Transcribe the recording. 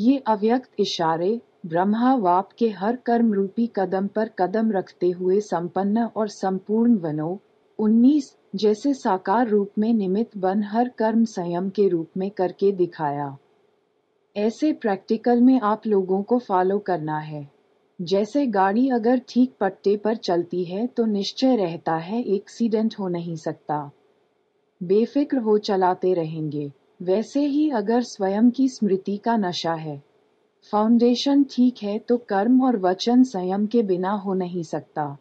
ये अव्यक्त इशारे वाप के हर कर्म रूपी कदम पर कदम रखते हुए संपन्न और संपूर्ण वनो उन्नीस जैसे साकार रूप में निमित्त बन हर कर्म संयम के रूप में करके दिखाया ऐसे प्रैक्टिकल में आप लोगों को फॉलो करना है जैसे गाड़ी अगर ठीक पट्टे पर चलती है तो निश्चय रहता है एक्सीडेंट हो नहीं सकता बेफिक्र हो चलाते रहेंगे वैसे ही अगर स्वयं की स्मृति का नशा है फाउंडेशन ठीक है तो कर्म और वचन संयम के बिना हो नहीं सकता